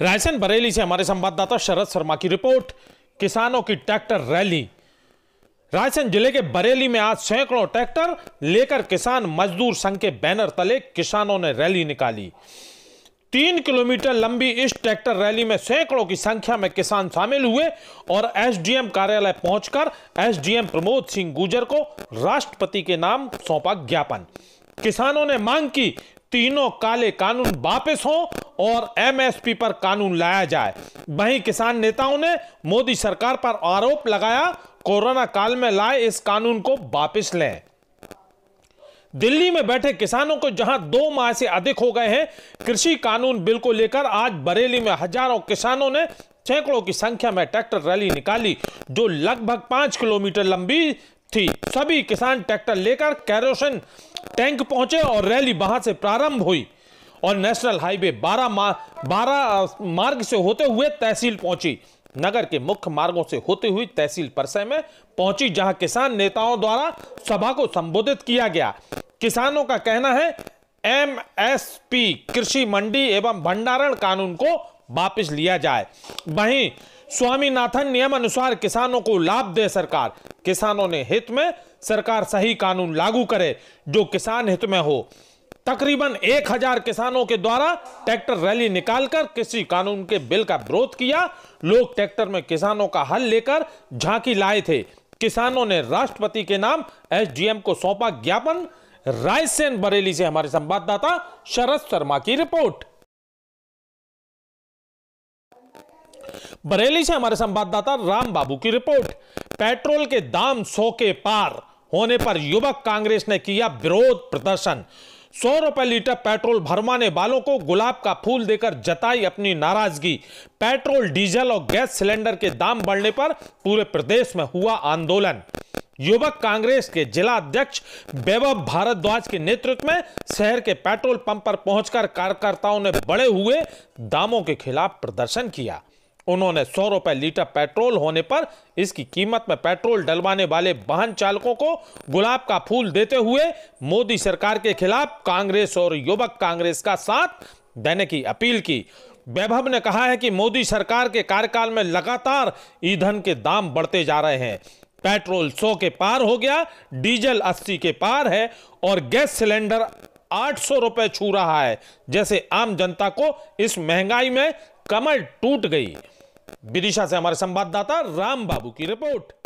रायसेन बरेली से हमारे संवाददाता शरद शर्मा की रिपोर्ट किसानों की ट्रैक्टर रैली रायसेन जिले के बरेली में आज सैकड़ों ट्रैक्टर लेकर किसान मजदूर संघ के बैनर तले किसानों ने रैली निकाली तीन किलोमीटर लंबी इस ट्रैक्टर रैली में सैकड़ों की संख्या में किसान शामिल हुए और एसडीएम कार्यालय पहुंचकर एसडीएम प्रमोद सिंह गुजर को राष्ट्रपति के नाम सौंपा ज्ञापन किसानों ने मांग की तीनों काले कानून वापस हों और एमएसपी पर कानून लाया जाए वहीं किसान नेताओं ने मोदी सरकार पर आरोप लगाया कोरोना काल में लाए इस कानून को वापस लें दिल्ली में बैठे किसानों को जहां दो माह से अधिक हो गए हैं कृषि कानून बिल को लेकर आज बरेली में हजारों किसानों ने सैकड़ों की संख्या में ट्रैक्टर रैली निकाली जो लगभग पांच किलोमीटर लंबी थी सभी किसान ट्रैक्टर लेकर कैरोसिन टैंक पहुंचे और रैली वहां से प्रारंभ हुई और नेशनल हाईवे 12 बारह मार्ग से होते हुए तहसील पहुंची नगर के मुख्य मार्गों से होते हुए तहसील परसय में पहुंची जहां किसान नेताओं द्वारा सभा को संबोधित किया गया किसानों का कहना है एमएसपी कृषि मंडी एवं भंडारण कानून को वापिस लिया जाए वहीं स्वामीनाथन नियम अनुसार किसानों को लाभ दे सरकार किसानों ने हित में सरकार सही कानून लागू करे जो किसान हित में हो तकरीबन एक हजार किसानों के द्वारा ट्रैक्टर रैली निकालकर कृषि कानून के बिल का विरोध किया लोग ट्रैक्टर में किसानों का हल लेकर झांकी लाए थे किसानों ने राष्ट्रपति के नाम एसडीएम को सौंपा ज्ञापन रायसेन बरेली से हमारे संवाददाता शरद शर्मा की रिपोर्ट बरेली से हमारे संवाददाता राम बाबू की रिपोर्ट पेट्रोल के दाम सौ के पार होने पर युवक कांग्रेस ने किया विरोध प्रदर्शन सौ रुपए लीटर पेट्रोल भरवाने वालों को गुलाब का फूल देकर जताई अपनी नाराजगी पेट्रोल डीजल और गैस सिलेंडर के दाम बढ़ने पर पूरे प्रदेश में हुआ आंदोलन युवक कांग्रेस के जिला अध्यक्ष वैभव भारद्वाज के नेतृत्व में शहर के पेट्रोल पंप पर पहुंचकर कार्यकर्ताओं ने बड़े हुए दामों के खिलाफ प्रदर्शन किया उन्होंने सौ रुपए लीटर पेट्रोल होने पर इसकी कीमत में पेट्रोल डलवाने वाले वाहन चालकों को गुलाब का फूल देते हुए मोदी सरकार के खिलाफ कांग्रेस और युवक कांग्रेस का साथ देने की अपील की वैभव ने कहा है कि मोदी सरकार के कार्यकाल में लगातार ईंधन के दाम बढ़ते जा रहे हैं पेट्रोल 100 के पार हो गया डीजल 80 के पार है और गैस सिलेंडर आठ सौ रुपए छू रहा है जैसे आम जनता को इस महंगाई में कमर टूट गई विदिशा से हमारे संवाददाता राम बाबू की रिपोर्ट